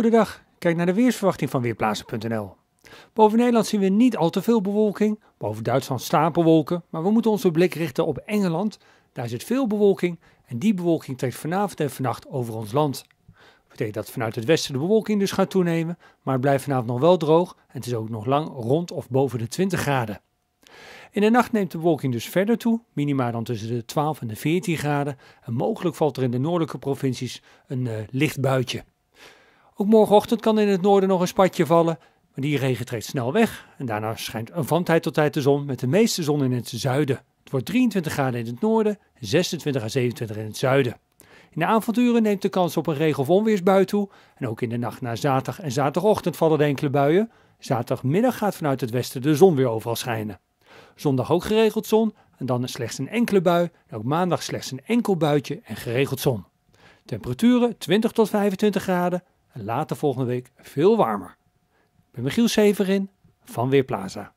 Goedendag, kijk naar de weersverwachting van Weerplaatsen.nl. Boven Nederland zien we niet al te veel bewolking, boven Duitsland stapelwolken, maar we moeten onze blik richten op Engeland. Daar zit veel bewolking en die bewolking trekt vanavond en vannacht over ons land. Dat betekent dat vanuit het westen de bewolking dus gaat toenemen, maar het blijft vanavond nog wel droog en het is ook nog lang rond of boven de 20 graden. In de nacht neemt de bewolking dus verder toe, minima dan tussen de 12 en de 14 graden. En mogelijk valt er in de noordelijke provincies een eh, licht buitje. Ook morgenochtend kan in het noorden nog een spatje vallen, maar die regen treedt snel weg en daarna schijnt een van tijd tot tijd de zon met de meeste zon in het zuiden. Het wordt 23 graden in het noorden, 26 à 27 in het zuiden. In de avonduren neemt de kans op een regen- of onweersbui toe en ook in de nacht na zaterdag en zaterdagochtend vallen enkele buien. Zaterdagmiddag gaat vanuit het westen de zon weer overal schijnen. Zondag ook geregeld zon en dan slechts een enkele bui. En ook maandag slechts een enkel buitje en geregeld zon. Temperaturen 20 tot 25 graden, later volgende week veel warmer. Ik ben Michiel Severin van Weerplaza.